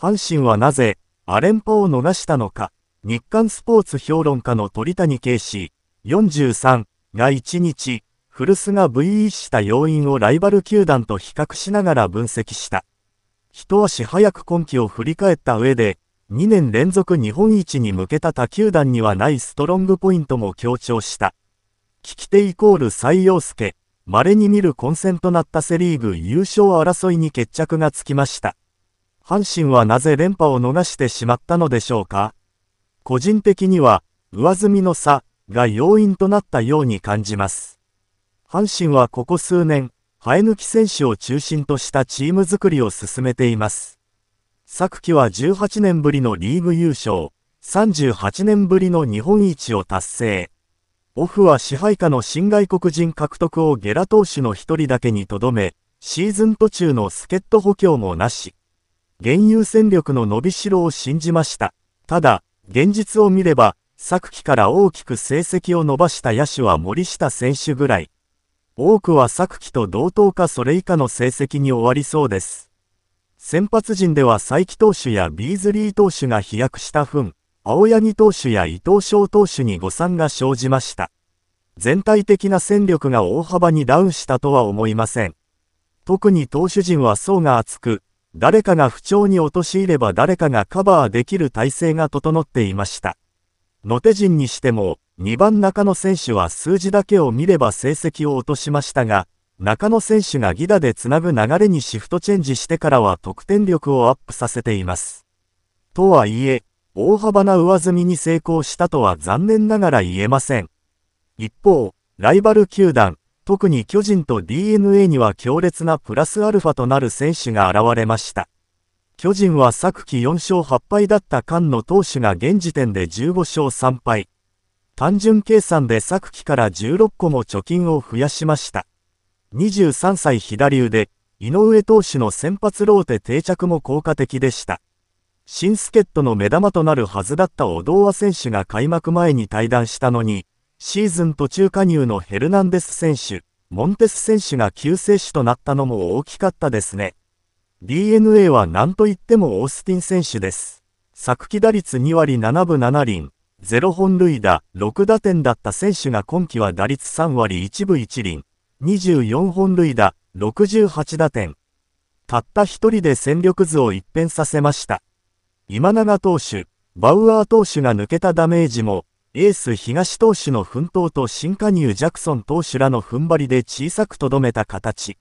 阪神はなぜ、アレンポを逃したのか、日刊スポーツ評論家の鳥谷啓氏、43が1日、古巣が VE した要因をライバル球団と比較しながら分析した。一足早く今季を振り返った上で、2年連続日本一に向けた他球団にはないストロングポイントも強調した。聞き手イコール採用助、稀に見る混戦となったセリーグ優勝争いに決着がつきました。阪神はなぜ連覇を逃してしまったのでしょうか個人的には、上積みの差が要因となったように感じます。阪神はここ数年、生え抜き選手を中心としたチーム作りを進めています。昨季は18年ぶりのリーグ優勝、38年ぶりの日本一を達成。オフは支配下の新外国人獲得をゲラ投手の一人だけにとどめ、シーズン途中の助っ人補強もなし。原油戦力の伸びしろを信じました。ただ、現実を見れば、昨季から大きく成績を伸ばした野手は森下選手ぐらい。多くは昨季と同等かそれ以下の成績に終わりそうです。先発陣では佐伯投手やビーズリー投手が飛躍した分、青柳投手や伊藤翔投手に誤算が生じました。全体的な戦力が大幅にダウンしたとは思いません。特に投手陣は層が厚く、誰かが不調に陥れば誰かがカバーできる体制が整っていました。野手陣にしても、2番中野選手は数字だけを見れば成績を落としましたが、中野選手が犠打でつなぐ流れにシフトチェンジしてからは得点力をアップさせています。とはいえ、大幅な上積みに成功したとは残念ながら言えません。一方、ライバル球団、特に巨人と DNA には強烈なプラスアルファとなる選手が現れました。巨人は昨季4勝8敗だった菅野投手が現時点で15勝3敗。単純計算で昨季から16個も貯金を増やしました。23歳左腕、井上投手の先発ローテ定着も効果的でした。新助っ人の目玉となるはずだった小童和選手が開幕前に対談したのに、シーズン途中加入のヘルナンデス選手、モンテス選手が救世主となったのも大きかったですね。DNA は何と言ってもオースティン選手です。昨季打率2割7分7厘、0本塁打、6打点だった選手が今季は打率3割1分1厘、24本塁打、68打点。たった一人で戦力図を一変させました。今永投手、バウアー投手が抜けたダメージも、エース東投手の奮闘と新加入ジャクソン投手らの踏ん張りで小さくとどめた形。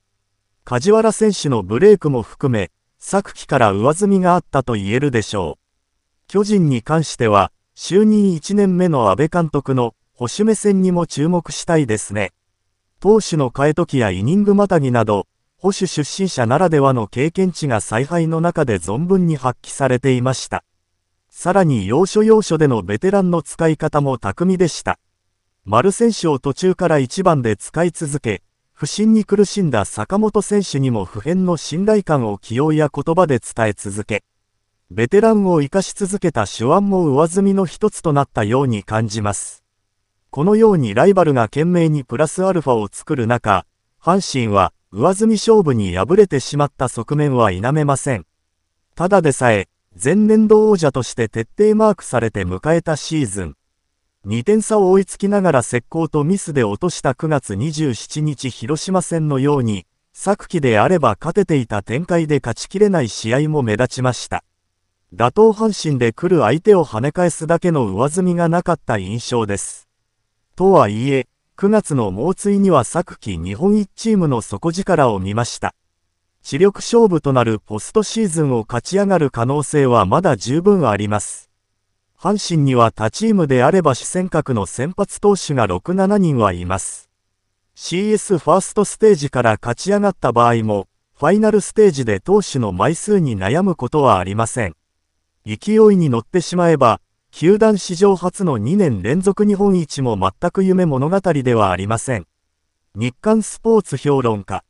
梶原選手のブレイクも含め、昨季から上積みがあったと言えるでしょう。巨人に関しては、就任1年目の安倍監督の保守目線にも注目したいですね。投手の替え時やイニングまたぎなど、保守出身者ならではの経験値が采配の中で存分に発揮されていました。さらに要所要所でのベテランの使い方も巧みでした。丸選手を途中から1番で使い続け、不振に苦しんだ坂本選手にも普遍の信頼感を起用や言葉で伝え続け、ベテランを生かし続けた手腕も上積みの一つとなったように感じます。このようにライバルが懸命にプラスアルファを作る中、阪神は上積み勝負に敗れてしまった側面は否めません。ただでさえ、前年度王者として徹底マークされて迎えたシーズン。2点差を追いつきながら石膏とミスで落とした9月27日広島戦のように、昨季であれば勝てていた展開で勝ちきれない試合も目立ちました。打倒阪神で来る相手を跳ね返すだけの上積みがなかった印象です。とはいえ、9月の猛追には昨季日本一チームの底力を見ました。知力勝負となるポストシーズンを勝ち上がる可能性はまだ十分あります。阪神には他チームであれば主戦格の先発投手が6、7人はいます。CS ファーストステージから勝ち上がった場合も、ファイナルステージで投手の枚数に悩むことはありません。勢いに乗ってしまえば、球団史上初の2年連続日本一も全く夢物語ではありません。日刊スポーツ評論家